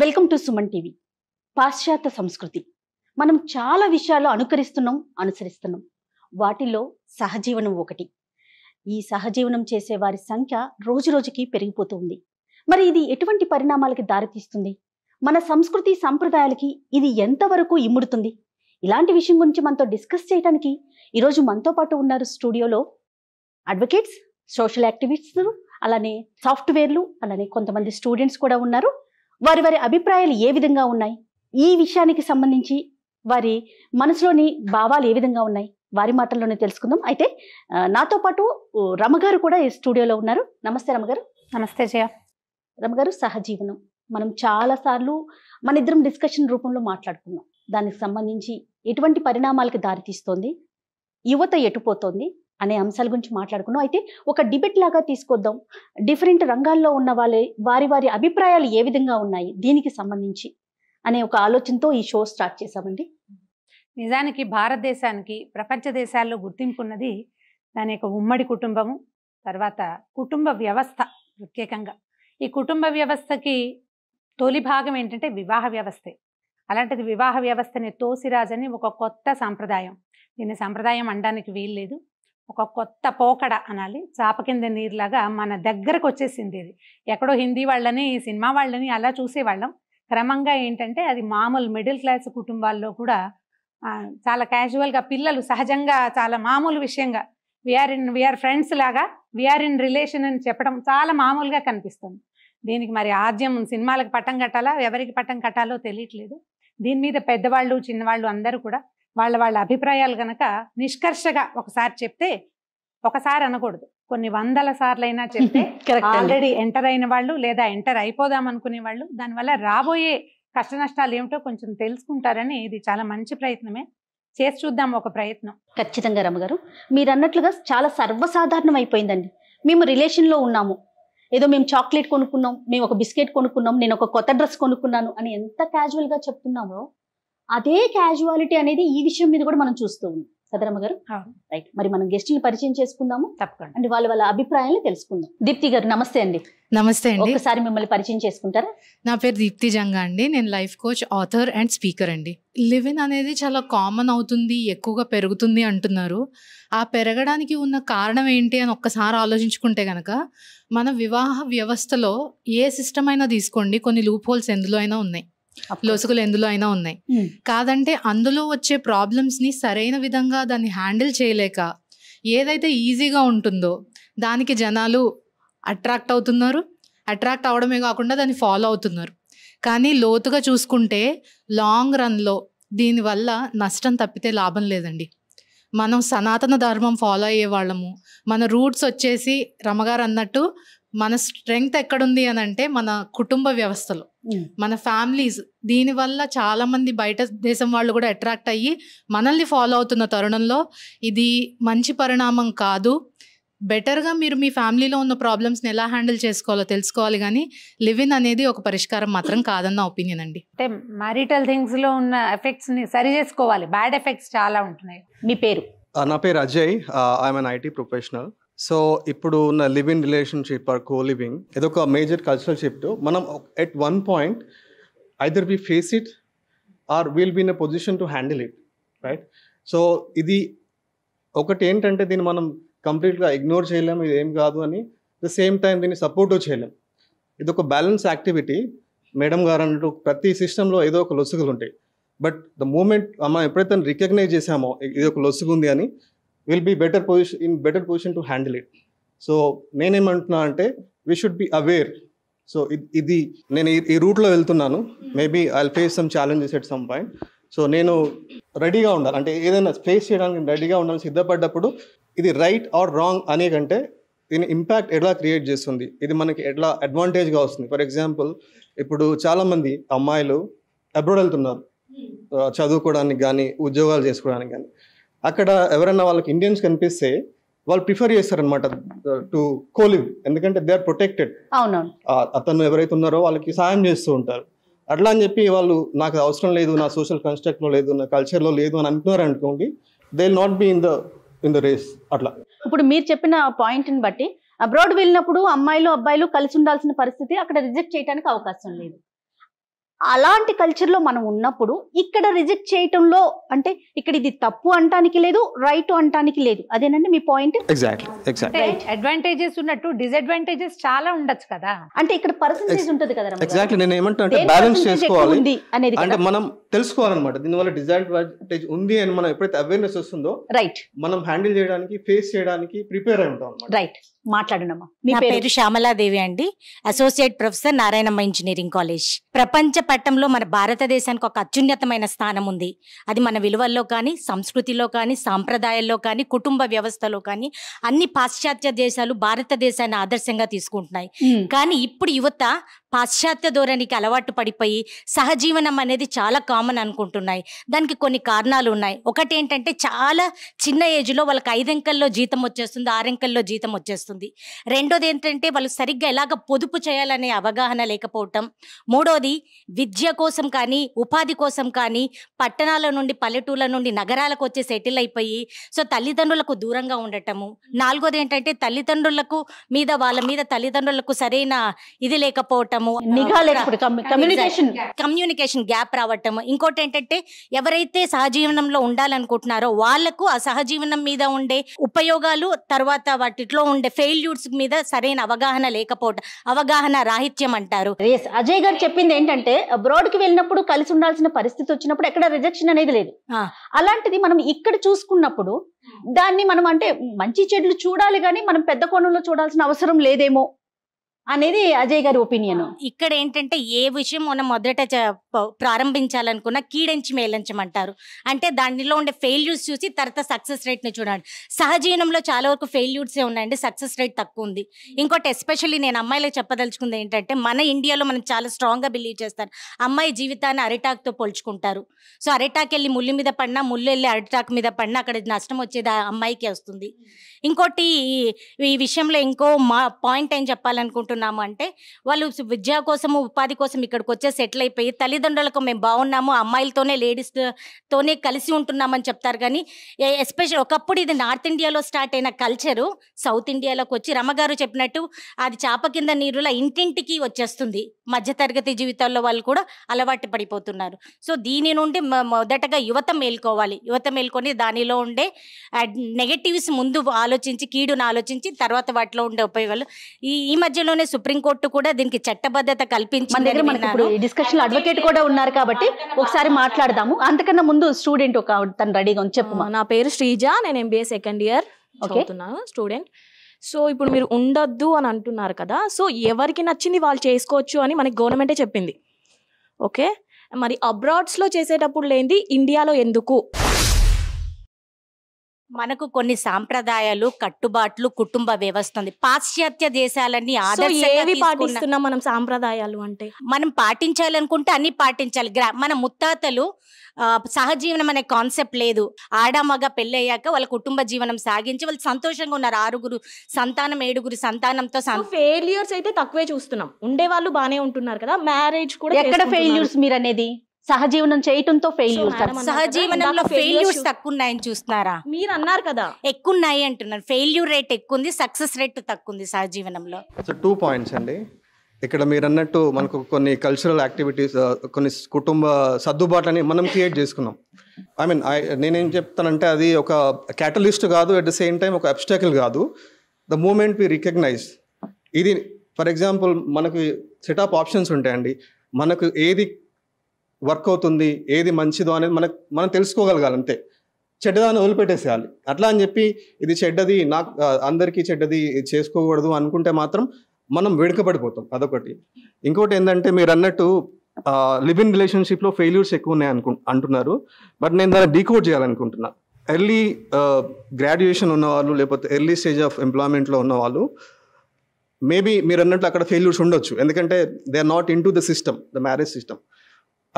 Welcome to Suman TV పాశ్చాత్య సంస్కృతి మనం చాలా విషయాలు అనుకరిస్తున్నాం అనుసరిస్తున్నాం వాటిలో సహజీవనం ఒకటి ఈ సహజీవనం చేసే వారి సంఖ్య రోజురోజుకి పెరిగిపోతుంది మరి ఇది ఎటువంటి పరిణామాలకి దారితీస్తుంది మన సంస్కృతి సంప్రదాయాలకి ఇది ఎంతవరకు ఇమ్ముడుతుంది ఇలాంటి విషయం గురించి మనతో డిస్కస్ చేయడానికి ఈరోజు మనతో పాటు ఉన్నారు స్టూడియోలో అడ్వకేట్స్ సోషల్ యాక్టివిస్టులు అలానే సాఫ్ట్వేర్లు అలానే కొంతమంది స్టూడెంట్స్ కూడా ఉన్నారు వారి వారి అభిప్రాయాలు ఏ విధంగా ఉన్నాయి ఈ విషయానికి సంబంధించి వారి మనసులోని భావాలు ఏ విధంగా ఉన్నాయి వారి మాటల్లోనే తెలుసుకుందాం అయితే నాతో పాటు రమగారు కూడా ఈ స్టూడియోలో ఉన్నారు నమస్తే రమగారు నమస్తే జయ రమగారు సహజీవనం మనం చాలాసార్లు మన ఇద్దరం డిస్కషన్ రూపంలో మాట్లాడుకున్నాం దానికి సంబంధించి ఎటువంటి పరిణామాలకు దారితీస్తోంది యువత ఎటుపోతోంది అనే అంశాల గురించి మాట్లాడుకున్నాం అయితే ఒక డిబెట్ లాగా తీసుకొద్దాం డిఫరెంట్ రంగాల్లో ఉన్న వాళ్ళే వారి వారి అభిప్రాయాలు ఏ విధంగా ఉన్నాయి దీనికి సంబంధించి అనే ఒక ఆలోచనతో ఈ షో స్టార్ట్ చేశామండి నిజానికి భారతదేశానికి ప్రపంచ దేశాల్లో గుర్తింపున్నది దాని యొక్క ఉమ్మడి కుటుంబము తర్వాత కుటుంబ వ్యవస్థ ప్రత్యేకంగా ఈ కుటుంబ వ్యవస్థకి తొలి భాగం ఏంటంటే వివాహ వ్యవస్థే అలాంటిది వివాహ వ్యవస్థని తోసిరాజని ఒక కొత్త సాంప్రదాయం దీన్ని సాంప్రదాయం అనడానికి వీల్లేదు ఒక కొత్త పోకడ అనాలి చాప కింద నీరులాగా మన దగ్గరకు వచ్చేసింది ఇది ఎక్కడో హిందీ వాళ్ళని సినిమా వాళ్ళని అలా చూసేవాళ్ళం క్రమంగా ఏంటంటే అది మామూలు మిడిల్ క్లాస్ కుటుంబాల్లో కూడా చాలా క్యాజువల్గా పిల్లలు సహజంగా చాలా మామూలు విషయంగా విఆర్ ఇన్ విఆర్ ఫ్రెండ్స్ లాగా విఆర్ ఇన్ రిలేషన్ అని చెప్పడం చాలా మామూలుగా కనిపిస్తుంది దీనికి మరి ఆద్యం సినిమాలకు పట్టం కట్టాలా ఎవరికి పట్టం కట్టాలో తెలియట్లేదు దీని మీద పెద్దవాళ్ళు చిన్నవాళ్ళు అందరూ కూడా వాళ్ళ వాళ్ళ అభిప్రాయాలు గనక నిష్కర్షగా ఒకసారి చెప్తే ఒకసారి అనకూడదు కొన్ని వందల సార్లైనా చెప్తే ఆల్రెడీ ఎంటర్ అయిన వాళ్ళు లేదా ఎంటర్ అయిపోదాం అనుకునే వాళ్ళు దానివల్ల రాబోయే కష్ట నష్టాలు ఏమిటో కొంచెం తెలుసుకుంటారని ఇది చాలా మంచి ప్రయత్నమే చేసి చూద్దాం ఒక ప్రయత్నం ఖచ్చితంగా రమ్మగారు మీరు అన్నట్లుగా చాలా సర్వసాధారణం అయిపోయిందండి మేము రిలేషన్లో ఉన్నాము ఏదో మేము చాక్లెట్ కొనుక్కున్నాం మేము ఒక బిస్కెట్ కొనుక్కున్నాం నేను ఒక కొత్త డ్రెస్ కొనుక్కున్నాను అని ఎంత క్యాజువల్గా చెప్తున్నామో అదే క్యాజువాలిటీ అనేది ఈ విషయం మీద కూడా మనం చూస్తూ ఉన్నాం కదరమ్మ గారు రైట్ మరి మనం ని పరిచయం చేసుకుందాము తప్పకుండా అండి వాళ్ళ వాళ్ళ అభిప్రాయాలు తెలుసుకుందాం దీప్తి గారు నమస్తే అండి నమస్తే అండి ఒకసారి మిమ్మల్ని పరిచయం చేసుకుంటారా నా పేరు దీప్తి జంగా అండి నేను life coach author and speaker అండి లివిన్ అనేది చాలా కామన్ అవుతుంది ఎక్కువగా పెరుగుతుంది అంటున్నారు ఆ పెరగడానికి ఉన్న కారణం ఏంటి అని ఒక్కసారి ఆలోచించుకుంటే కనుక మన వివాహ వ్యవస్థలో ఏ సిస్టమ్ అయినా తీసుకోండి కొన్ని లూప్ హోల్స్ ఎందులో అయినా ఉన్నాయి లొసుగులు ఎందులో అయినా ఉన్నాయి కాదంటే అందులో వచ్చే ప్రాబ్లమ్స్ ని సరైన విధంగా దాన్ని హ్యాండిల్ చేయలేక ఏదైతే ఈజీగా ఉంటుందో దానికి జనాలు అట్రాక్ట్ అవుతున్నారు అట్రాక్ట్ అవడమే కాకుండా దాన్ని ఫాలో అవుతున్నారు కానీ లోతుగా చూసుకుంటే లాంగ్ రన్లో దీనివల్ల నష్టం తప్పితే లాభం లేదండి మనం సనాతన ధర్మం ఫాలో అయ్యే వాళ్ళము మన రూట్స్ వచ్చేసి రమగారు అన్నట్టు మన స్ట్రెంగ్త్ ఎక్కడుంది అని అంటే మన కుటుంబ వ్యవస్థలో మన ఫ్యామిలీస్ దీనివల్ల చాలా మంది బయట దేశం వాళ్ళు కూడా అట్రాక్ట్ అయ్యి మనల్ని ఫాలో అవుతున్న తరుణంలో ఇది మంచి పరిణామం కాదు బెటర్గా మీరు మీ ఫ్యామిలీలో ఉన్న ప్రాబ్లమ్స్ని ఎలా హ్యాండిల్ చేసుకోవాలో తెలుసుకోవాలి కానీ లివ్ ఇన్ అనేది ఒక పరిష్కారం మాత్రం కాదన్న ఒపీనియన్ అండి అంటే మ్యారిటల్ థింగ్స్లో ఉన్న ఎఫెక్ట్స్ని సరి చేసుకోవాలి బ్యాడ్ ఎఫెక్ట్స్ చాలా ఉంటున్నాయి మీ పేరు నా పేరు Ajay I'm an IT professional so ఇప్పుడు ఉన్న live in relationship or co living ఇదొక మేజర్ కల్చరల్ షిఫ్ట్ మనం at one point either we face it or will be in a position to handle it right so ఇది ఒకటి ఏంటంటే దీన్ని మనం కంప్లీట్గా ఇగ్నోర్ చేయలేము ఇది ఏం కాదు అని ద సేమ్ టైం దీన్ని సపోర్ట్ చేయలేం ఇది ఒక బ్యాలెన్స్ యాక్టివిటీ మేడం గారు అన్నట్టు ప్రతి సిస్టంలో ఏదో ఒక లొసుగులు ఉంటాయి బట్ ద మూమెంట్ మనం ఎప్పుడైతే రికగ్నైజ్ చేసామో ఇది ఒక లొసుగు ఉంది అని will be better position in better position to handle it so నేనేమంటున్నా అంటే we should be aware so ఇది నేను ఈ రూట్లో వెళ్తున్నాను maybe I face some challenges at some point so నేను రెడీగా ఉండాలి అంటే ఏదైనా ఫేస్ చేయడానికి రెడీగా ఉండాలని సిద్ధపడ్డప్పుడు ఇది రైట్ ఆర్ రాంగ్ అనే కంటే దీని ఇంపాక్ట్ ఎట్లా క్రియేట్ చేస్తుంది ఇది మనకి ఎట్లా అడ్వాంటేజ్గా వస్తుంది ఫర్ ఎగ్జాంపుల్ ఇప్పుడు చాలామంది అమ్మాయిలు అబ్రాడ్ వెళ్తున్నారు hmm. చదువుకోవడానికి కానీ ఉద్యోగాలు చేసుకోవడానికి కానీ అక్కడ ఎవరైనా వాళ్ళకి ఇండియన్స్ కనిపిస్తే వాళ్ళు ప్రిఫర్ చేస్తారనమాట టు కోలివ్ ఎందుకంటే దే ఆర్ ప్రొటెక్టెడ్ అతను ఎవరైతే ఉన్నారో వాళ్ళకి సాయం చేస్తూ ఉంటారు అట్లా అని చెప్పి వాళ్ళు నాకు అవసరం లేదు నా సోషల్ లో లేదు నా కల్చర్ లో లేదు అని అంటున్నారు అనుకోండి they not be in the in the race అట్లా ఇప్పుడు మీరు చెప్పిన పాయింట్ని బట్టి అబ్రాడ్ వెళ్ళినప్పుడు అమ్మాయిలు అబ్బాయిలు కలిసి ఉండాల్సిన పరిస్థితి అక్కడ రిజెక్ట్ చేయడానికి అవకాశం లేదు అలాంటి కల్చర్లో మనం ఉన్నప్పుడు ఇక్కడ రిజెక్ట్ చేయటంలో అంటే ఇక్కడ ఇది తప్పు అంటానికి లేదు రైట్ అంటానికి లేదు అదేనండి మీ పాయింట్ అడ్వాంటేజెస్ ఉన్నట్టు డిసడ్వాంటేజెస్ చాలా ఉండొచ్చు కదా అంటే ఇక్కడ పర్సంటేజ్ ఉంటుంది కదా ఎగ్జాక్ట్లీ నేను ఏమంటాను బ్యాలెన్స్ చేసుకోవాలి అనేది అంటే మనం తెలుసుకోవాలన్నమాట దీనివల్ల డిసడ్వాంటేజ్ ఉంది అని మనం ఎప్పుడైతే అవేర్నెస్ వస్తుందో రైట్ మనం హ్యాండిల్ చేయడానికి ఫేస్ చేయడానికి ప్రిపేర్ అయి ఉంటాం రైట్ మాట్లాడు మీ పేరు శ్యామలాదేవి అండి associate professor Narayanamma engineering college ప్రపంచ పట్టంలో మన భారతదేశానికి ఒక అత్యున్నతమైన స్థానం ఉంది అది మన విలువల్లో కానీ సంస్కృతిలో కానీ సాంప్రదాయాల్లో కానీ కుటుంబ వ్యవస్థలో కానీ అన్ని పాశ్చాత్య దేశాలు భారతదేశాన్ని ఆదర్శంగా తీసుకుంటున్నాయి కానీ ఇప్పుడు యువత పాశ్చాత్య ధోరణికి అలవాటు పడిపోయి సహజీవనం అనేది చాలా కామన్ అనుకుంటున్నాయి దానికి కొన్ని కారణాలు ఉన్నాయి ఒకటి ఏంటంటే చాలా చిన్న ఏజ్లో వాళ్ళకి ఐదెంకల్లో జీతం వచ్చేస్తుంది ఆరెంకల్లో జీతం వచ్చేస్తుంది రెండోది ఏంటంటే వాళ్ళు సరిగ్గా ఎలాగ పొదుపు చేయాలనే అవగాహన లేకపోవటం మూడోది విద్య కోసం కానీ ఉపాధి కోసం కానీ పట్టణాల నుండి పల్లెటూళ్ళ నుండి నగరాలకు వచ్చి సెటిల్ అయిపోయి సో తల్లిదండ్రులకు దూరంగా ఉండటము నాలుగోది ఏంటంటే తల్లిదండ్రులకు మీద వాళ్ళ మీద తల్లిదండ్రులకు సరైన ఇది లేకపోవటం రావటము నిఘా కమ్యూనికేషన్ కమ్యూనికేషన్ గ్యాప్ రావటము ఇంకోటి ఏంటంటే ఎవరైతే సహజీవనంలో ఉండాలనుకుంటున్నారో వాళ్లకు ఆ సహజీవనం మీద ఉండే ఉపయోగాలు తర్వాత వాటిలో ఉండే ఫెయిల్యూర్స్ మీద సరైన అవగాహన లేకపోవటం అవగాహన రాహిత్యం అంటారు అజయ్ గారు చెప్పింది ఏంటంటే అబ్రాడ్ కి వెళ్ళినప్పుడు కలిసి ఉండాల్సిన పరిస్థితి వచ్చినప్పుడు ఎక్కడ రిజెక్షన్ అనేది లేదు అలాంటిది మనం ఇక్కడ చూసుకున్నప్పుడు దాన్ని మనం అంటే మంచి చెడ్లు చూడాలి కానీ మనం పెద్ద కోణంలో చూడాల్సిన అవసరం లేదేమో అనేది అజయ్ గారి ఒపీనియన్ ఇక్కడ ఏంటంటే ఏ విషయం మనం మొదట ప్రారంభించాలనుకున్న కీడించి మేలంచమంటారు అంటే దానిలో ఉండే ఫెయిల్యూర్స్ చూసి తర్వాత సక్సెస్ రేట్ని చూడండి సహజీవనంలో చాలా వరకు ఫెయిల్యూర్సే ఉన్నాయండి సక్సెస్ రేట్ తక్కువ ఉంది ఇంకోటి ఎస్పెషల్లీ నేను అమ్మాయిలకు చెప్పదలుచుకుంది ఏంటంటే మన ఇండియాలో మనం చాలా స్ట్రాంగ్గా బిలీవ్ చేస్తారు అమ్మాయి జీవితాన్ని అరిటాక్తో పోల్చుకుంటారు సో అరిటాక్ వెళ్ళి ముళ్ళు మీద పడినా ముళ్ళు వెళ్ళి అరిటాక్ మీద పడినా అక్కడ నష్టం వచ్చేది అమ్మాయికే వస్తుంది ఇంకోటి ఈ విషయంలో ఇంకో మా పాయింట్ ఏం చెప్పాలనుకుంటున్నాను చేస్తున్నాము అంటే వాళ్ళు విద్య కోసం ఉపాధి కోసం ఇక్కడికి వచ్చే సెటిల్ అయిపోయి తల్లిదండ్రులకు మేము బాగున్నాము అమ్మాయిలతోనే లేడీస్తోనే కలిసి ఉంటున్నామని చెప్తారు కానీ ఎస్పెషల్ ఒకప్పుడు ఇది నార్త్ ఇండియాలో స్టార్ట్ అయిన కల్చరు సౌత్ ఇండియాలోకి వచ్చి రమ్మగారు చెప్పినట్టు అది చాప కింద నీరులా ఇంటింటికి వచ్చేస్తుంది మధ్యతరగతి జీవితాల్లో వాళ్ళు కూడా అలవాటు పడిపోతున్నారు సో దీని నుండి మొదటగా యువత మేల్కోవాలి యువత మేల్కొని దానిలో ఉండే నెగటివ్స్ ముందు ఆలోచించి కీడును ఆలోచించి తర్వాత వాటిలో ఉండే ఉపయోగాలు ఈ ఈ మధ్యలో త్వరలోనే సుప్రీంకోర్టు కూడా దీనికి చట్టబద్ధత కల్పించింది మన డిస్కషన్ కూడా ఉన్నారు కాబట్టి ఒకసారి మాట్లాడదాము అంతకన్నా ముందు స్టూడెంట్ ఒక తను రెడీగా ఉంది చెప్పు నా పేరు శ్రీజ నేను ఎంబీఏ సెకండ్ ఇయర్ చదువుతున్నాను స్టూడెంట్ సో ఇప్పుడు మీరు ఉండొద్దు అని అంటున్నారు కదా సో ఎవరికి నచ్చింది వాళ్ళు చేసుకోవచ్చు అని మనకి గవర్నమెంటే చెప్పింది ఓకే మరి అబ్రాడ్స్లో చేసేటప్పుడు లేనిది ఇండియాలో ఎందుకు మనకు కొన్ని సాంప్రదాయాలు కట్టుబాట్లు కుటుంబ వ్యవస్థ ఉంది పాశ్చాత్య దేశాలన్నీ ఆదర్శ పాటిస్తున్నాం మనం సాంప్రదాయాలు అంటే మనం పాటించాలనుకుంటే అన్ని పాటించాలి మన ముత్తాతలు సహజీవనం అనే కాన్సెప్ట్ లేదు ఆడమగ పెళ్ళయ్యాక వాళ్ళ కుటుంబ జీవనం సాగించి వాళ్ళు సంతోషంగా ఉన్నారు ఆరుగురు సంతానం ఏడుగురు సంతానంతో ఫెయిల్యూర్స్ అయితే తక్కువే చూస్తున్నాం ఉండే వాళ్ళు బాగానే ఉంటున్నారు కదా మ్యారేజ్ కూడా ఎక్కడ ఫెయిల్యూర్స్ మీరు అనేది సహజీవనం చేయటంతో ఫెయిల్యూర్ సహజీవనంలో ఫెయిల్యూర్స్ తక్కువ ఉన్నాయని చూస్తున్నారా మీరు అన్నారు కదా ఎక్కువ ఉన్నాయి అంటున్నారు ఫెయిల్యూర్ రేట్ ఎక్కువ ఉంది సక్సెస్ రేట్ తక్కువ ఉంది సహజీవనంలో సో టూ పాయింట్స్ అండి ఇక్కడ మీరు అన్నట్టు మనకు కొన్ని కల్చరల్ యాక్టివిటీస్ uh, కొన్ని కుటుంబ సర్దుబాట్లని మనం క్రియేట్ చేసుకున్నాం ఐ మీన్ నేనేం చెప్తానంటే అది ఒక క్యాటలిస్ట్ కాదు అట్ ద సేమ్ టైం ఒక అబ్స్టాకిల్ కాదు ద మూమెంట్ వి రికగ్నైజ్ ఇది ఫర్ ఎగ్జాంపుల్ మనకు సెట్ ఆఫ్ ఆప్షన్స్ ఉంటాయండి మనకు ఏది వర్క్ అవుతుంది ఏది మంచిదో అనేది మనకు మనం తెలుసుకోగలగాలి అంతే చెడ్డదాన్ని వదిలిపెట్టేసేయాలి అట్లా అని చెప్పి ఇది చెడ్డది నాకు అందరికీ చెడ్డది చేసుకోకూడదు అనుకుంటే మాత్రం మనం వేడుకబడిపోతాం అదొకటి ఇంకోటి ఏంటంటే మీరు అన్నట్టు లివ్ ఇన్ రిలేషన్షిప్లో ఫెయిల్యూర్స్ ఎక్కువ ఉన్నాయి అనుకు అంటున్నారు బట్ నేను దాన్ని డీకోడ్ చేయాలనుకుంటున్నా ఎర్లీ గ్రాడ్యుయేషన్ ఉన్నవాళ్ళు లేకపోతే ఎర్లీ స్టేజ్ ఆఫ్ ఎంప్లాయ్మెంట్లో ఉన్నవాళ్ళు మేబీ మీరు అన్నట్లు అక్కడ ఫెయిల్యూర్స్ ఉండొచ్చు ఎందుకంటే they are not into the system the marriage system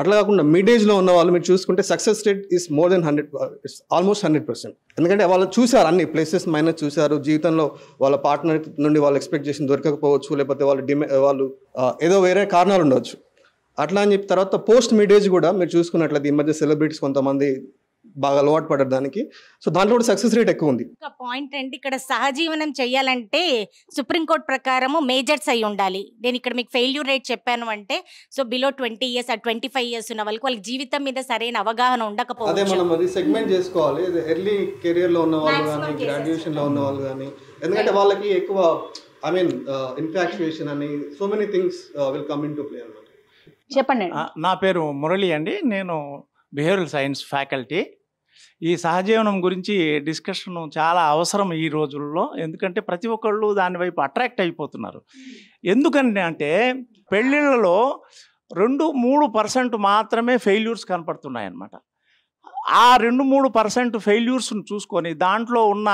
అట్లా కాకుండా మిడ్ ఏజ్లో ఉన్న వాళ్ళు మీరు చూసుకుంటే success rate is more than hundred it's almost hundred percent ఎందుకంటే వాళ్ళు చూశారు అన్ని ప్లేసెస్ మైనస్ చూశారు జీవితంలో వాళ్ళ పార్ట్నర్ నుండి వాళ్ళు ఎక్స్పెక్ట్ చేసిన దొరకకపోవచ్చు లేకపోతే వాళ్ళు డిమే వాళ్ళు ఏదో వేరే కారణాలు ఉండవచ్చు అట్లా అని చెప్పి తర్వాత పోస్ట్ మిడ్ ఏజ్ కూడా మీరు చూసుకున్నట్లయితే ఈ మధ్య సెలబ్రిటీస్ కొంతమంది బాగా అలవాటు పడ్డారు దానికి సో దాంట్లో కూడా సక్సెస్ రేట్ ఎక్కువ ఉంది పాయింట్ అంటే ఇక్కడ సహజీవనం చేయాలంటే సుప్రీంకోర్టు ప్రకారము మేజర్స్ అయి ఉండాలి నేను ఇక్కడ మీకు ఫెయిల్యూర్ రేట్ చెప్పాను అంటే సో బిలో ట్వంటీ ఇయర్స్ ఆ ట్వంటీ ఫైవ్ ఇయర్స్ ఉన్న వాళ్ళకి వాళ్ళకి జీవితం మీద సరైన అవగాహన అదే మనం సెగ్మెంట్ చేసుకోవాలి ఎర్లీ కెరియర్ లో ఉన్న వాళ్ళు కానీ గ్రాడ్యుయేషన్ లో ఉన్న వాళ్ళు కానీ ఎందుకంటే వాళ్ళకి ఎక్కువ ఐ మీన్ ఇన్ఫాక్చుయేషన్ అని so many things will come into play అనమాట చెప్పండి నా పేరు మురళి అండి నేను బిహేవియల్ సైన్స్ ఫ్యాకల్టీ ఈ సహజీవనం గురించి డిస్కషన్ చాలా అవసరం ఈ రోజుల్లో ఎందుకంటే ప్రతి ఒక్కళ్ళు దాని వైపు అట్రాక్ట్ అయిపోతున్నారు ఎందుకంటే అంటే పెళ్ళిళ్ళలో రెండు మూడు పర్సెంట్ మాత్రమే ఫెయిల్యూర్స్ కనపడుతున్నాయన్నమాట ఆ రెండు మూడు పర్సెంట్ ఫెయిల్యూర్స్ను చూసుకొని దాంట్లో ఉన్న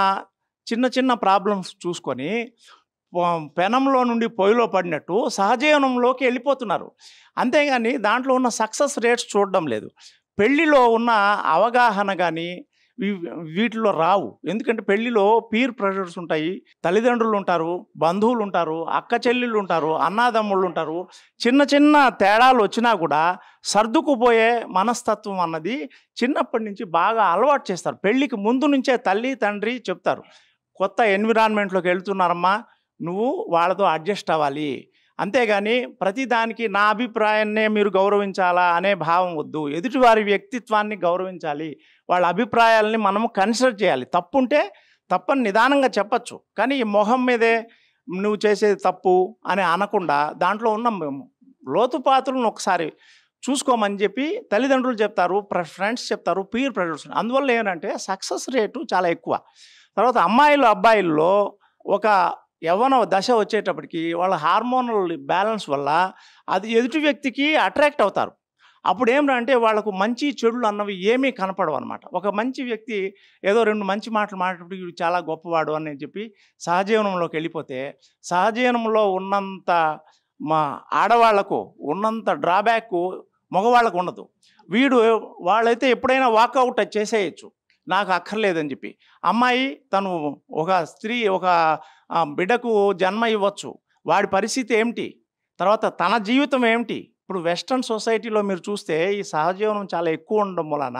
చిన్న చిన్న ప్రాబ్లమ్స్ చూసుకొని పెనంలో నుండి పొయ్యిలో పడినట్టు సహజీవనంలోకి వెళ్ళిపోతున్నారు అంతేగాని దాంట్లో ఉన్న సక్సెస్ రేట్స్ చూడడం లేదు పెళ్లిలో ఉన్న అవగాహన కానీ వీటిలో రావు ఎందుకంటే పెళ్లిలో పీర్ ప్రెషర్స్ ఉంటాయి తల్లిదండ్రులు ఉంటారు బంధువులు ఉంటారు అక్క చెల్లెళ్ళు ఉంటారు అన్నాదమ్ముళ్ళు ఉంటారు చిన్న చిన్న తేడాలు వచ్చినా కూడా సర్దుకుపోయే మనస్తత్వం అన్నది చిన్నప్పటి నుంచి బాగా అలవాటు చేస్తారు పెళ్ళికి ముందు నుంచే తల్లి తండ్రి చెప్తారు కొత్త ఎన్విరాన్మెంట్లోకి వెళ్తున్నారమ్మా నువ్వు వాళ్ళతో అడ్జస్ట్ అవ్వాలి అంతేగాని ప్రతిదానికి నా అభిప్రాయాన్నే మీరు గౌరవించాలా అనే భావం వద్దు ఎదుటివారి వ్యక్తిత్వాన్ని గౌరవించాలి వాళ్ళ అభిప్రాయాలని మనము కన్సిడర్ చేయాలి తప్పుంటే తప్పని నిదానంగా చెప్పచ్చు కానీ ఈ మొహం మీదే నువ్వు చేసేది తప్పు అని అనకుండా దాంట్లో ఉన్నాం మేము లోతుపాతులను ఒకసారి చూసుకోమని చెప్పి తల్లిదండ్రులు చెప్తారు ఫ్రెండ్స్ చెప్తారు పీర్ ప్రెషర్స్ అందువల్ల ఏంటంటే సక్సెస్ రేటు చాలా ఎక్కువ తర్వాత అమ్మాయిలు అబ్బాయిల్లో ఒక యవ్వన దశ వచ్చేటప్పటికి వాళ్ళ హార్మోనల్ బ్యాలెన్స్ వల్ల అది ఎదుటి వ్యక్తికి అట్రాక్ట్ అవుతారు అప్పుడు ఏమిటంటే వాళ్ళకు మంచి చెడులు అన్నవి ఏమీ కనపడవు అనమాట ఒక మంచి వ్యక్తి ఏదో రెండు మంచి మాటలు మాట్లాడేటప్పుడు చాలా గొప్పవాడు అని చెప్పి సహజీవనంలోకి వెళ్ళిపోతే సహజీవనంలో ఉన్నంత మా ఆడవాళ్లకు ఉన్నంత డ్రాబ్యాక్ మగవాళ్ళకు ఉండదు వీడు వాళ్ళైతే ఎప్పుడైనా వాకౌట్ చేసేయచ్చు నాకు అక్కర్లేదని చెప్పి అమ్మాయి తను ఒక స్త్రీ ఒక బిడ్డకు జన్మ ఇవ్వచ్చు వాడి పరిస్థితి ఏమిటి తర్వాత తన జీవితం ఏమిటి ఇప్పుడు వెస్ట్రన్ సొసైటీలో మీరు చూస్తే ఈ సహజీవనం చాలా ఎక్కువ ఉండడం వలన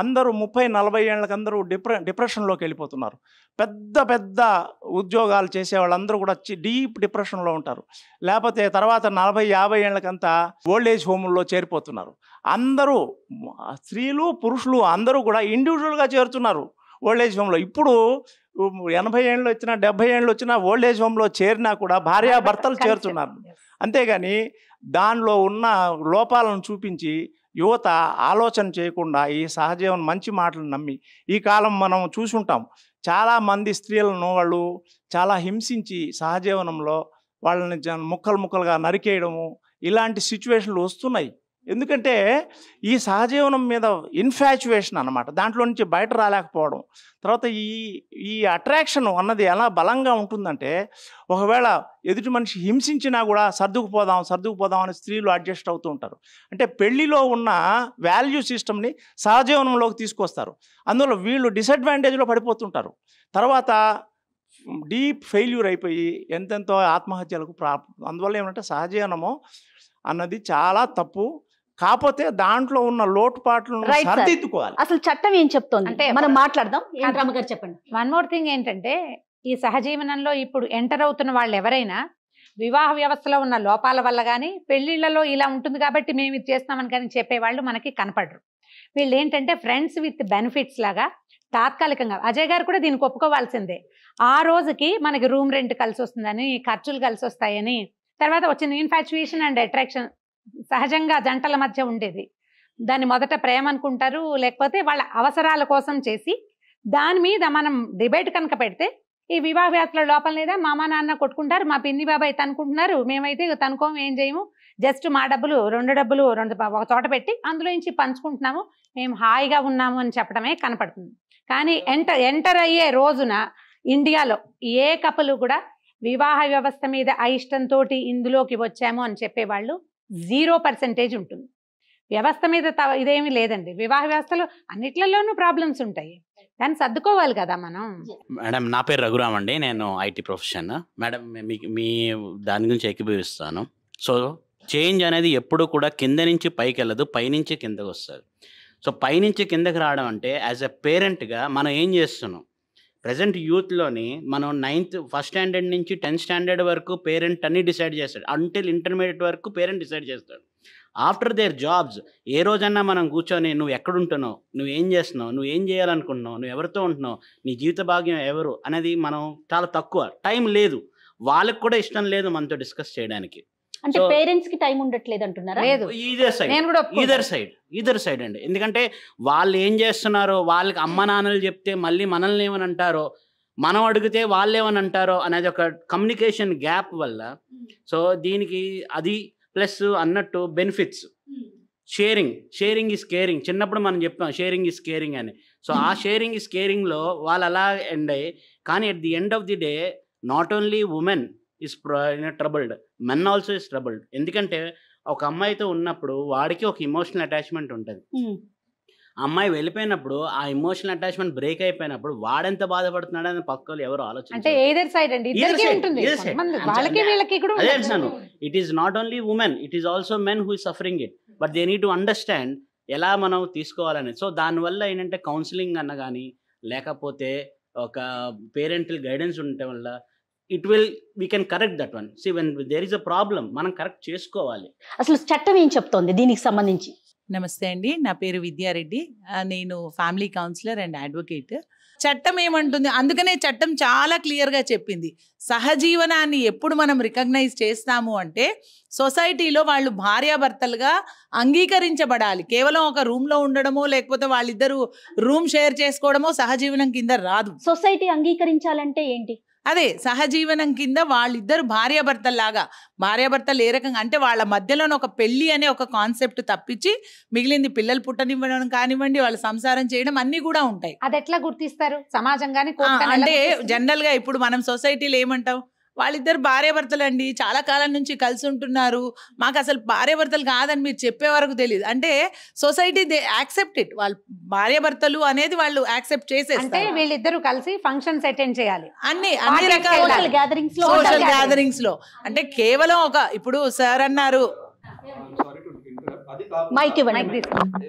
అందరూ ముప్పై నలభై ఏళ్ళకి అందరూ డిప్రె డిప్రెషన్లోకి వెళ్ళిపోతున్నారు పెద్ద పెద్ద ఉద్యోగాలు చేసే వాళ్ళందరూ కూడా డీప్ డిప్రెషన్లో ఉంటారు లేకపోతే తర్వాత నలభై యాభై ఏళ్ళకంతా ఓల్డ్ ఏజ్ హోముల్లో చేరిపోతున్నారు అందరూ స్త్రీలు పురుషులు అందరూ కూడా ఇండివిజువల్గా చేరుతున్నారు ఓల్డ్ ఏజ్ హోమ్లో ఇప్పుడు ఎనభై ఏళ్ళు వచ్చినా డెబ్బై ఏళ్ళు వచ్చినా ఓల్డ్ ఏజ్ హోమ్లో చేరినా కూడా భార్యాభర్తలు చేరుతున్నారు అంతేగాని దానిలో ఉన్న లోపాలను చూపించి యువత ఆలోచన చేయకుండా ఈ సహజీవనం మంచి మాటలు నమ్మి ఈ కాలం మనం చూసుంటాం చాలామంది స్త్రీలను వాళ్ళు చాలా హింసించి సహజీవనంలో వాళ్ళని ముక్కలు ముక్కలుగా నరికేయడము ఇలాంటి సిచ్యువేషన్లు వస్తున్నాయి ఎందుకంటే ఈ సహజీవనం మీద ఇన్ఫాచ్యువేషన్ అనమాట దాంట్లో నుంచి బయట రాలేకపోవడం తర్వాత ఈ ఈ అట్రాక్షన్ అన్నది ఎలా బలంగా ఉంటుందంటే ఒకవేళ ఎదుటి మనిషి హింసించినా కూడా సర్దుకుపోదాం సర్దుకుపోదాం అని స్త్రీలు అడ్జస్ట్ అవుతూ ఉంటారు అంటే పెళ్లిలో ఉన్న వాల్యూ సిస్టమ్ని సహజీవనంలోకి తీసుకొస్తారు అందువల్ల వీళ్ళు డిసడ్వాంటేజ్లో పడిపోతుంటారు తర్వాత డీప్ ఫెయిల్యూర్ అయిపోయి ఎంతెంతో ఆత్మహత్యలకు ప్రా అందువల్ల ఏమంటే సహజీవనము అన్నది చాలా తప్పు కాకపోతే దాంట్లో ఉన్న లోటుపాట్లను సరిదిద్దుకోవాలి అసలు చట్టం ఏం చెప్తుంది అంటే మనం మాట్లాడదాం గారు చెప్పండి వన్ మోర్ థింగ్ ఏంటంటే ఈ సహజీవనంలో ఇప్పుడు ఎంటర్ అవుతున్న వాళ్ళు ఎవరైనా వివాహ వ్యవస్థలో ఉన్న లోపాల వల్ల కానీ పెళ్లిళ్లలో ఇలా ఉంటుంది కాబట్టి మేము ఇది చేస్తామని కానీ చెప్పేవాళ్ళు మనకి కనపడరు వీళ్ళు ఏంటంటే ఫ్రెండ్స్ విత్ బెనిఫిట్స్ లాగా తాత్కాలికంగా అజయ్ గారు కూడా దీనికి ఒప్పుకోవాల్సిందే ఆ రోజుకి మనకి రూమ్ రెంట్ కలిసి వస్తుందని ఖర్చులు కలిసి వస్తాయని తర్వాత వచ్చిన ఇన్ఫాచ్యుయేషన్ అండ్ అట్రాక్షన్ సహజంగా జంటల మధ్య ఉండేది దాన్ని మొదట ప్రేమ అనుకుంటారు లేకపోతే వాళ్ళ అవసరాల కోసం చేసి దాని మీద మనం డిబేట్ కనుక పెడితే ఈ వివాహ వ్యాప్తుల లోపల లేదా మామా నాన్న కొట్టుకుంటారు మా పిన్ని బాబాయ్ తనుకుంటున్నారు మేమైతే తనుకోం ఏం చేయము జస్ట్ మా డబ్బులు రెండు డబ్బులు రెండు ఒక చోట పెట్టి అందులో నుంచి పంచుకుంటున్నాము మేము హాయిగా ఉన్నాము అని చెప్పడమే కనపడుతుంది కానీ ఎంటర్ ఎంటర్ అయ్యే రోజున ఇండియాలో ఏ కపులు కూడా వివాహ వ్యవస్థ మీద అయిష్టంతో ఇందులోకి వచ్చాము అని చెప్పేవాళ్ళు జీరో పర్సెంటేజ్ ఉంటుంది వ్యవస్థ మీద ఇదేమి లేదండి వివాహ వ్యవస్థలో అన్నిట్లలోనూ ప్రాబ్లమ్స్ ఉంటాయి దాన్ని సర్దుకోవాలి కదా మనం మేడం నా పేరు రఘురామ్ అండి నేను ఐటీ ప్రొఫెషన్ మేడం మీ దాని గురించి ఏకీభవిస్తాను సో చేంజ్ అనేది ఎప్పుడు కూడా కింద నుంచి పైకి వెళ్ళదు పైనుంచి కిందకు వస్తుంది సో పైనుంచి కిందకి రావడం అంటే యాజ్ ఎ పేరెంట్గా మనం ఏం చేస్తున్నాం ప్రజెంట్ యూత్లోని మనం నైన్త్ ఫస్ట్ స్టాండర్డ్ నుంచి టెన్త్ స్టాండర్డ్ వరకు పేరెంట్ అన్ని డిసైడ్ చేస్తాడు అంటిల్ ఇంటర్మీడియట్ వరకు పేరెంట్ డిసైడ్ చేస్తాడు ఆఫ్టర్ దేర్ జాబ్స్ ఏ రోజన్నా మనం కూర్చొని నువ్వు ఎక్కడుంటున్నావు నువ్వు ఏం చేస్తున్నావు నువ్వు ఏం చేయాలనుకుంటున్నావు నువ్వు ఎవరితో ఉంటున్నావు నీ జీవిత భాగ్యం ఎవరు అనేది మనం చాలా తక్కువ టైం లేదు వాళ్ళకు కూడా ఇష్టం లేదు మనతో డిస్కస్ చేయడానికి అంటే పేరెంట్స్ కి టైం ఉండట్లేదు అంటున్నారా లేదు side either side either side అండి ఎందుకంటే వాళ్ళు ఏం చేస్తున్నారో వాళ్ళకి అమ్మ నాన్నలు చెప్తే మళ్ళీ మనల్ని ఏమని అంటారో మనం అడిగితే వాళ్ళు ఏమని అంటారో అనేది ఒక కమ్యూనికేషన్ గ్యాప్ వల్ల hmm. సో దీనికి అది ప్లస్ అన్నట్టు benefits sharing sharing is caring చిన్నప్పుడు మనం చెప్పాం షేరింగ్ ఈస్ కేరింగ్ అని సో ఆ షేరింగ్ కేరింగ్ కేరింగ్లో వాళ్ళు అలా ఎండ్ అయ్యి కానీ at the end of the day not only women is troubled men also is troubled ఎందుకంటే ఒక అమ్మాయితో ఉన్నప్పుడు వాడికి ఒక ఇమోషనల్ అటాచ్మెంట్ ఉంటుంది అమ్మాయి వెళ్ళిపోయినప్పుడు ఆ ఇమోషనల్ అటాచ్మెంట్ బ్రేక్ అయిపోయినప్పుడు వాడెంత బాధపడుతున్నాడు అని పక్క ఎవరు ఆలోచన it is not only women it is also men who suffering it but they need to understand ఎలా మనం తీసుకోవాలనేది సో దానివల్ల ఏంటంటే కౌన్సిలింగ్ అన్న కానీ లేకపోతే ఒక పేరెంటల్ గైడెన్స్ ఉండటం వల్ల it will we can correct that one see when there is a problem మనం కరెక్ట్ చేసుకోవాలి అసలు చట్టం ఏం చెప్తోంది దీనికి సంబంధించి నమస్తే అండి నా పేరు విద్యారెడ్డి నేను ఫ్యామిలీ కౌన్సిలర్ అండ్ అడ్వకేట్ చట్టం ఏమంటుంది అందుకనే చట్టం చాలా క్లియర్గా చెప్పింది సహజీవనాన్ని ఎప్పుడు మనం రికగ్నైజ్ చేస్తాము అంటే సొసైటీలో వాళ్ళు భార్యాభర్తలుగా అంగీకరించబడాలి కేవలం ఒక రూమ్లో ఉండడమో లేకపోతే వాళ్ళిద్దరూ రూమ్ షేర్ చేసుకోవడమో సహజీవనం కింద రాదు సొసైటీ అంగీకరించాలంటే ఏంటి అదే సహజీవనం కింద వాళ్ళిద్దరు భార్యాభర్తల్లాగా భార్యాభర్తలు ఏ రకంగా అంటే వాళ్ళ మధ్యలోనే ఒక పెళ్ళి అనే ఒక కాన్సెప్ట్ తప్పించి మిగిలింది పిల్లలు పుట్టనివ్వడం కానివ్వండి వాళ్ళ సంసారం చేయడం అన్ని కూడా ఉంటాయి అది ఎట్లా గుర్తిస్తారు సమాజంగానే అంటే జనరల్ గా ఇప్పుడు మనం సొసైటీలో ఏమంటాం వాళ్ళిద్దరు భార్యాభర్తలు అండి చాలా కాలం నుంచి కలిసి ఉంటున్నారు మాకు అసలు భార్యాభర్తలు కాదని మీరు చెప్పే వరకు తెలియదు అంటే సొసైటీ దే యాక్సెప్ట్ ఇట్ వాళ్ళు భార్యాభర్తలు అనేది వాళ్ళు యాక్సెప్ట్ చేసేస్తే వీళ్ళిద్దరు కలిసి ఫంక్షన్స్ అటెండ్ చేయాలి అన్ని అన్ని రకాల గ్యాదరింగ్స్ లో సోషల్ గ్యాదరింగ్స్ లో అంటే కేవలం ఒక ఇప్పుడు సార్ అన్నారు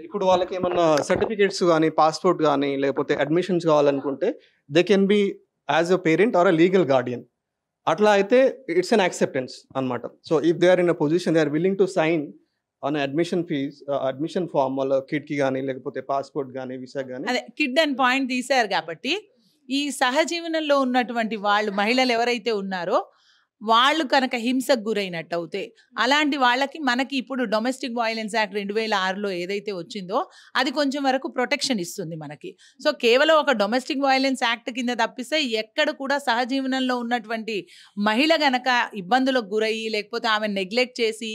ఇప్పుడు వాళ్ళకి ఏమన్నా సర్టిఫికేట్స్ కానీ పాస్పోర్ట్ కానీ లేకపోతే అడ్మిషన్స్ కావాలనుకుంటే they can be as a parent or a legal guardian అట్లా అయితే ఇట్స్ అన్ యాక్సెప్టెన్స్ అనమాట so if they are in a position they are willing to sign on admission fee admission form వాళ్ళ kid కి కానీ లేకపోతే passport కానీ visa కానీ అదే కిడ్ అండ్ పాయింట్ తీశారు కాబట్టి ఈ సహజీవనంలో ఉన్నటువంటి వాళ్ళు మహిళలు ఎవరైతే ఉన్నారో వాళ్ళు కనుక హింసకు గురైనట్టు అవుతే అలాంటి వాళ్ళకి మనకి ఇప్పుడు డొమెస్టిక్ వైలెన్స్ యాక్ట్ రెండు వేల ఆరులో ఏదైతే వచ్చిందో అది కొంచెం వరకు ప్రొటెక్షన్ ఇస్తుంది మనకి సో కేవలం ఒక డొమెస్టిక్ వైలెన్స్ యాక్ట్ కింద తప్పిస్తే ఎక్కడ కూడా సహజీవనంలో ఉన్నటువంటి మహిళ గనక ఇబ్బందులకు గురయ్యి లేకపోతే ఆమె నెగ్లెక్ట్ చేసి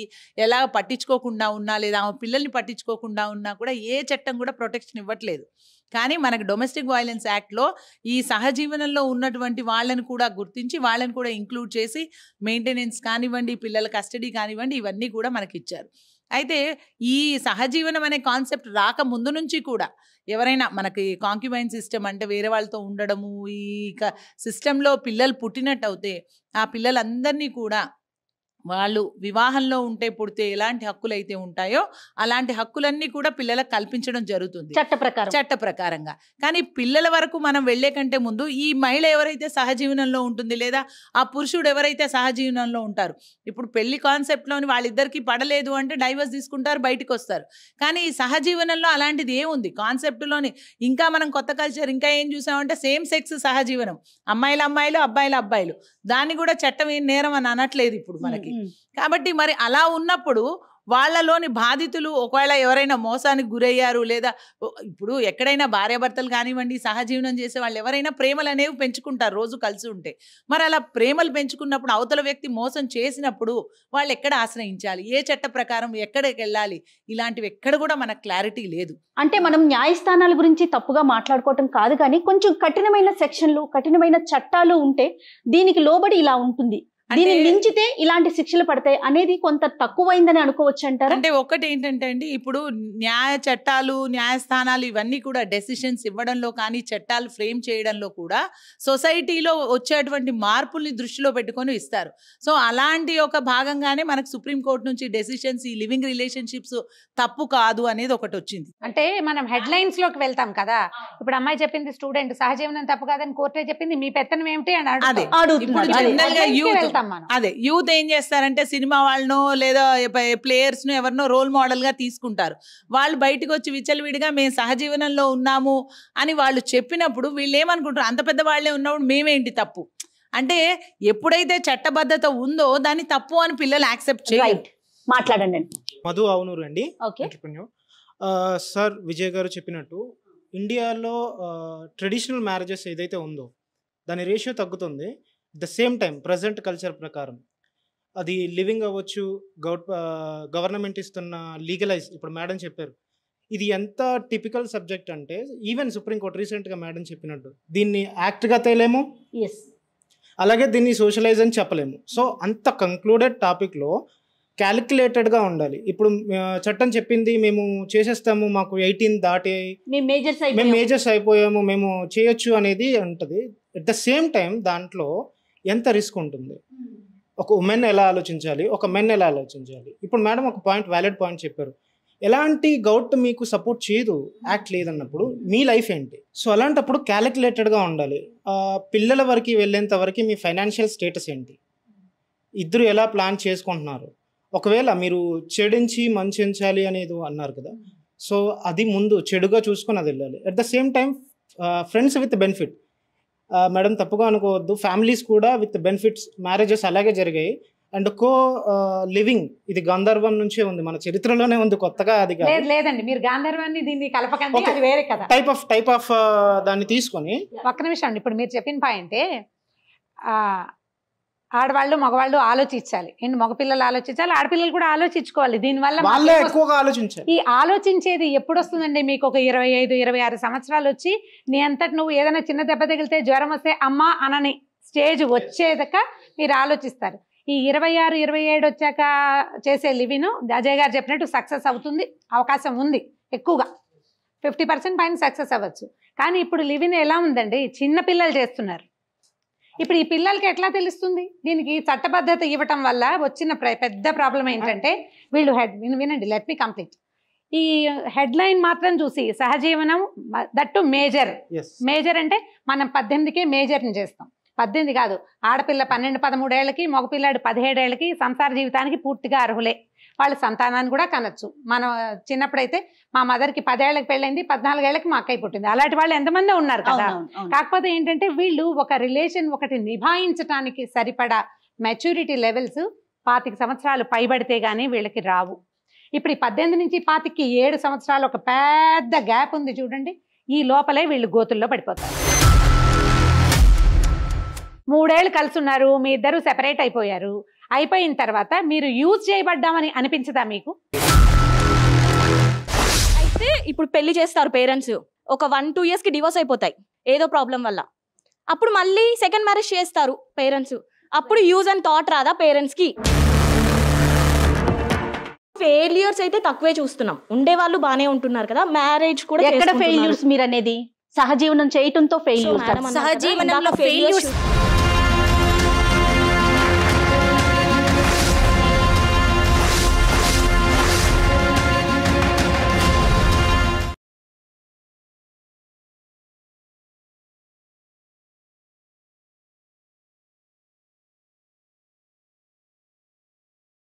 ఎలా పట్టించుకోకుండా ఉన్నా లేదా ఆమె పిల్లల్ని పట్టించుకోకుండా ఉన్నా కూడా ఏ చట్టం కూడా ప్రొటెక్షన్ ఇవ్వట్లేదు కానీ మనకు డొమెస్టిక్ వైలెన్స్ యాక్ట్లో ఈ సహజీవనంలో ఉన్నటువంటి వాళ్ళని కూడా గుర్తించి వాళ్ళని కూడా ఇంక్లూడ్ చేసి మెయింటెనెన్స్ కానివ్వండి పిల్లల కస్టడీ కానివ్వండి ఇవన్నీ కూడా మనకి ఇచ్చారు అయితే ఈ సహజీవనం అనే కాన్సెప్ట్ రాక ముందు నుంచి కూడా ఎవరైనా మనకి కాంక్యుబైన్ సిస్టమ్ అంటే వేరే వాళ్ళతో ఉండడము ఈ సిస్టంలో పిల్లలు పుట్టినట్టు అవుతే ఆ పిల్లలందరినీ కూడా వాళ్ళు వివాహంలో ఉంటే పుడితే ఎలాంటి హక్కులు అయితే ఉంటాయో అలాంటి హక్కులన్నీ కూడా పిల్లలకు కల్పించడం జరుగుతుంది చట్ట ప్రకారం చట్ట ప్రకారంగా కానీ పిల్లల వరకు మనం వెళ్లే కంటే ముందు ఈ మహిళ ఎవరైతే సహజీవనంలో ఉంటుంది లేదా ఆ పురుషుడు ఎవరైతే సహజీవనంలో ఉంటారు ఇప్పుడు పెళ్లి కాన్సెప్ట్లోని వాళ్ళిద్దరికీ పడలేదు అంటే డైవర్స్ తీసుకుంటారు బయటకు వస్తారు కానీ ఈ సహజీవనంలో అలాంటిది ఏముంది కాన్సెప్ట్లోని ఇంకా మనం కొత్త కల్చర్ ఇంకా ఏం చూసామంటే సేమ్ సెక్స్ సహజీవనం అమ్మాయిల అమ్మాయిలు అబ్బాయిల అబ్బాయిలు దాన్ని కూడా చట్టం ఏం నేరం అని అనట్లేదు ఇప్పుడు మనకి వాళ్ళకి కాబట్టి మరి అలా ఉన్నప్పుడు వాళ్ళలోని బాధితులు ఒకవేళ ఎవరైనా మోసానికి గురయ్యారు లేదా ఇప్పుడు ఎక్కడైనా భార్యాభర్తలు కానివ్వండి సహజీవనం చేసే వాళ్ళు ఎవరైనా ప్రేమలు అనేవి పెంచుకుంటారు రోజు కలిసి ఉంటే మరి అలా ప్రేమలు పెంచుకున్నప్పుడు అవతల వ్యక్తి మోసం చేసినప్పుడు వాళ్ళు ఎక్కడ ఆశ్రయించాలి ఏ చట్ట ప్రకారం ఎక్కడికి వెళ్ళాలి ఇలాంటివి ఎక్కడ కూడా మనకు క్లారిటీ లేదు అంటే మనం న్యాయస్థానాల గురించి తప్పుగా మాట్లాడుకోవటం కాదు కానీ కొంచెం కఠినమైన సెక్షన్లు కఠినమైన చట్టాలు ఉంటే దీనికి లోబడి ఇలా ఉంటుంది దీన్ని మించితే ఇలాంటి శిక్షలు పడతాయి అనేది కొంత తక్కువైందని అనుకోవచ్చు అంటారు అంటే ఒకటి ఏంటంటే అండి ఇప్పుడు న్యాయ చట్టాలు న్యాయస్థానాలు ఇవన్నీ కూడా డెసిషన్స్ ఇవ్వడంలో కానీ చట్టాలు ఫ్రేమ్ చేయడంలో కూడా సొసైటీలో వచ్చేటువంటి మార్పుల్ని దృష్టిలో పెట్టుకొని ఇస్తారు సో అలాంటి ఒక భాగంగానే మనకు సుప్రీంకోర్టు నుంచి డెసిషన్స్ ఈ లివింగ్ రిలేషన్షిప్స్ తప్పు కాదు అనేది ఒకటి వచ్చింది అంటే మనం హెడ్ లైన్స్ లోకి వెళ్తాం కదా ఇప్పుడు అమ్మాయి చెప్పింది స్టూడెంట్ సహజీవనం తప్పు కాదని కోర్టే చెప్పింది మీ పెత్తనం ఏమిటి అని అడుగుతాం అదే యూత్ ఏం చేస్తారంటే సినిమా వాళ్ళను లేదా ప్లేయర్స్ ను ఎవరినో రోల్ మోడల్ గా తీసుకుంటారు వాళ్ళు బయటకు వచ్చి విచలవిడిగా మేము సహజీవనంలో ఉన్నాము అని వాళ్ళు చెప్పినప్పుడు వీళ్ళు ఏమనుకుంటారు అంత పెద్ద వాళ్ళే ఉన్నప్పుడు మేమేంటి తప్పు అంటే ఎప్పుడైతే చట్టబద్ధత ఉందో దాన్ని తప్పు అని పిల్లలు యాక్సెప్ట్ చేయాలి మాట్లాడండి మధు అవునూరు అండి సార్ విజయ్ గారు చెప్పినట్టు ఇండియాలో ట్రెడిషనల్ మ్యారేజెస్ ఏదైతే ఉందో దాని రేషియో తగ్గుతుంది the same time present culture ప్రకారం అది లివింగ్ అవ్వచ్చు గౌర్ గవర్నమెంట్ ఇస్తున్న లీగలైజ్ ఇప్పుడు మేడం చెప్పారు ఇది ఎంత టిపికల్ సబ్జెక్ట్ అంటే ఈవెన్ సుప్రీంకోర్టు రీసెంట్గా మేడం చెప్పినట్టు దీన్ని యాక్ట్గా తేలేము అలాగే దీన్ని సోషలైజ్ అని చెప్పలేము సో అంత కంక్లూడెడ్ టాపిక్లో క్యాలిక్యులేటెడ్గా ఉండాలి ఇప్పుడు చట్టం చెప్పింది మేము చేసేస్తాము మాకు ఎయిటీన్ దాటి మేము మేజర్స్ అయిపోయాము మేము చేయొచ్చు అనేది ఉంటుంది అట్ ద సేమ్ టైం దాంట్లో ఎంత రిస్క్ ఉంటుంది hmm. ఒక ఉమెన్ ఎలా ఆలోచించాలి ఒక మెన్ ఎలా ఆలోచించాలి ఇప్పుడు మేడం ఒక పాయింట్ వ్యాలిడ్ పాయింట్ చెప్పారు ఎలాంటి గౌట్ మీకు సపోర్ట్ చేయదు యాక్ట్ లేదన్నప్పుడు మీ లైఫ్ ఏంటి సో అలాంటప్పుడు క్యాలిక్యులేటెడ్గా ఉండాలి పిల్లల వరకు వెళ్ళేంత వరకు మీ ఫైనాన్షియల్ స్టేటస్ ఏంటి ఇద్దరు ఎలా ప్లాన్ చేసుకుంటున్నారు ఒకవేళ మీరు చెడించి మంచి ఉంచాలి అనేది అన్నారు కదా సో అది ముందు చెడుగా చూసుకొని అది వెళ్ళాలి at the same time friends with benefit madam తప్పుగా అనుకోవద్దు ఫ్యామిలీస్ కూడా విత్ బెనిఫిట్స్ మ్యారేజెస్ అలాగే జరిగాయి అండ్ కో లివింగ్ ఇది గంధర్వం నుంచే ఉంది మన చరిత్రలోనే ఉంది కొత్తగా అది లేదండి మీరు గాంధర్వాన్ని దీన్ని కలపకండి వేరే కదా టైప్ ఆఫ్ టైప్ ఆఫ్ దాన్ని తీసుకొని ఒక్క నిమిషం అండి ఇప్పుడు మీరు చెప్పిన పాయింటే ఆడవాళ్ళు మగవాళ్ళు ఆలోచించాలి అండ్ మగపిల్లలు ఆలోచించాలి ఆడపిల్లలు కూడా ఆలోచించుకోవాలి దీనివల్ల ఆలోచించాలి ఈ ఆలోచించేది ఎప్పుడు వస్తుందండి మీకు ఒక ఇరవై ఐదు ఇరవై ఆరు సంవత్సరాలు వచ్చి నీ అంతటి నువ్వు ఏదైనా చిన్న దెబ్బ తగిలితే జ్వరం వస్తే అమ్మా అనని స్టేజ్ వచ్చేదాక మీరు ఆలోచిస్తారు ఈ ఇరవై ఆరు ఇరవై ఏడు వచ్చాక చేసే లివిను అజయ్ గారు చెప్పినట్టు సక్సెస్ అవుతుంది అవకాశం ఉంది ఎక్కువగా ఫిఫ్టీ పర్సెంట్ పైన సక్సెస్ అవ్వచ్చు కానీ ఇప్పుడు లివిన్ ఎలా ఉందండి చిన్నపిల్లలు చేస్తున్నారు ఇప్పుడు ఈ పిల్లలకి ఎట్లా తెలుస్తుంది దీనికి చట్టబద్ధత ఇవ్వటం వల్ల వచ్చిన పెద్ద ప్రాబ్లం ఏంటంటే వీళ్ళు హెడ్ వినండి లెట్ మీ కంప్లీట్ ఈ హెడ్ లైన్ మాత్రం చూసి సహజీవనం దట్టు మేజర్ మేజర్ అంటే మనం పద్దెనిమిదికే మేజర్ని చేస్తాం పద్దెనిమిది కాదు ఆడపిల్ల పన్నెండు పదమూడేళ్లకి మగపిల్లాడు పదిహేడేళ్ళకి సంసార జీవితానికి పూర్తిగా అర్హులే వాళ్ళ సంతానాన్ని కూడా కనొచ్చు మనం చిన్నప్పుడైతే మా మదర్కి పదేళ్లకు పెళ్ళైంది పద్నాలుగేళ్లకి మా అక్కయ్య పుట్టింది అలాంటి వాళ్ళు ఎంతమంది ఉన్నారు కదా కాకపోతే ఏంటంటే వీళ్ళు ఒక రిలేషన్ ఒకటి నిభాయించడానికి సరిపడా మెచ్యూరిటీ లెవెల్స్ పాతిక సంవత్సరాలు పైబడితే కానీ వీళ్ళకి రావు ఇప్పుడు ఈ పద్దెనిమిది నుంచి పాతికి ఏడు సంవత్సరాలు ఒక పెద్ద గ్యాప్ ఉంది చూడండి ఈ లోపలే వీళ్ళు గోతుల్లో పడిపోతారు మూడేళ్ళు కలిసి ఉన్నారు మీ ఇద్దరు సెపరేట్ అయిపోయారు అయిపోయిన తర్వాత మీరు యూజ్ చేయబడ్డామని అనిపించదా మీకు అయితే ఇప్పుడు పెళ్లి చేస్తారు పేరెంట్స్ ఒక వన్ టూ ఇయర్స్కి డివోర్స్ అయిపోతాయి ఏదో ప్రాబ్లం వల్ల అప్పుడు మళ్ళీ సెకండ్ మ్యారేజ్ చేస్తారు పేరెంట్స్ అప్పుడు యూజ్ అండ్ థాట్ రాదా పేరెంట్స్కి ఫెయిల్యూర్స్ అయితే తక్కువే చూస్తున్నాం ఉండే వాళ్ళు బాగానే ఉంటున్నారు కదా మ్యారేజ్ కూడా ఎక్కడ ఫెయిల్యూర్స్ మీరు అనేది సహజీవనం చేయటంతో ఫెయిల్యూర్స్ సహజీవనంలో ఫెయిల్యూర్స్